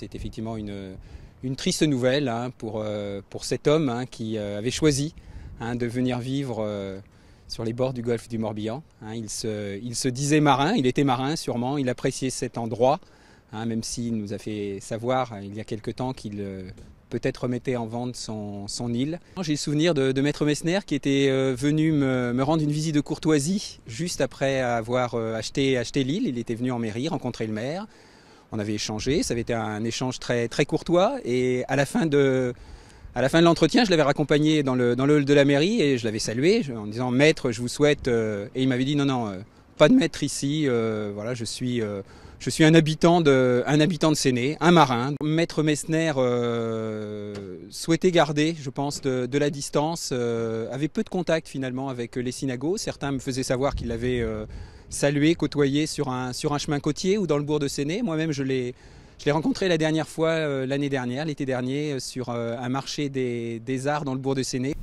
C'est effectivement une, triste nouvelle hein, pour, euh, pour cet homme hein, qui euh, avait choisi hein, de venir vivre euh, sur les bords du golfe du Morbihan. il, se, disait marin, il était marin sûrement, il appréciait cet endroit, même s'il nous a fait savoir il y a quelque temps qu'il peut-être remettait en vente son, île. J'ai le souvenir de, Maître Messner qui était venu me, rendre une visite de courtoisie juste après avoir acheté, acheté l'île. Il était venu en mairie rencontrer le maire on avait échangé, ça avait été un échange très, très courtois et à la fin de, à la fin de l'entretien, je l'avais raccompagné dans le, dans le hall de la mairie et je l'avais salué en disant Maître, je vous souhaite. Euh, et il m'avait dit Non, non, euh, pas de maître ici, euh, voilà, je suis je suis un habitant de, habitant de Séné, un marin. Maître Messner euh, souhaitait garder, je pense, de, la distance, euh, avait peu de contact finalement avec euh, les synagogues. Certains me faisaient savoir qu'il l'avait salué, côtoyé sur un, sur un chemin côtier ou dans le bourg de Séné. Moi-même, je l'ai, je rencontré la dernière fois, l'année dernière, l'été dernier, sur un marché des arts dans le bourg de Séné.